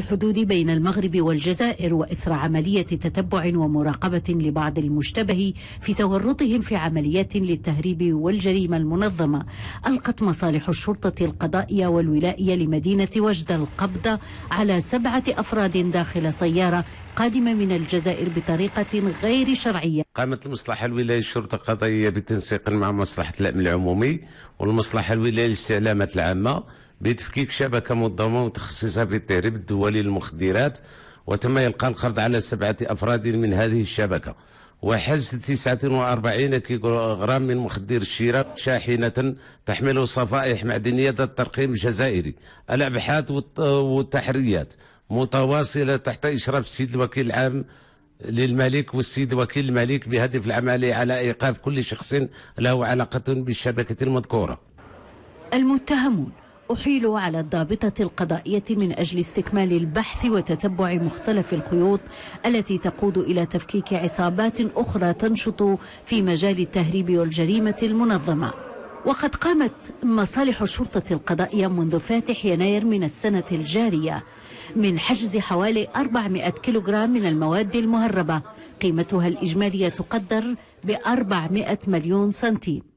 الحدود بين المغرب والجزائر وإثر عملية تتبع ومراقبة لبعض المشتبه في تورطهم في عمليات للتهريب والجريمة المنظمة ألقت مصالح الشرطة القضائية والولائية لمدينة وجد القبض على سبعة أفراد داخل سيارة قادمة من الجزائر بطريقة غير شرعية قامت المصلحة الولاية الشرطة القضائية بالتنسيق مع مصلحة الأمن العمومي والمصلحة الولاية للاستعلامات العامة بتفكيك شبكة منظمة وتخصيصها بالتهريب الدولي للمخدرات وتم إلقاء القبض على سبعة أفراد من هذه الشبكة وحز 49 كيلوغرام من مخدر الشيرة شاحنة تحمل صفائح معدنية ذات ترقيم جزائري الأبحاث والتحريات متواصلة تحت إشراف السيد الوكيل العام للملك والسيد وكيل الملك بهدف العمل على إيقاف كل شخص له علاقة بالشبكة المذكورة المتهمون أحيل على الضابطة القضائية من أجل استكمال البحث وتتبع مختلف الخيوط التي تقود إلى تفكيك عصابات أخرى تنشط في مجال التهريب والجريمة المنظمة وقد قامت مصالح الشرطة القضائية منذ فاتح يناير من السنة الجارية من حجز حوالي 400 كيلوغرام من المواد المهربة قيمتها الإجمالية تقدر ب 400 مليون سنتيم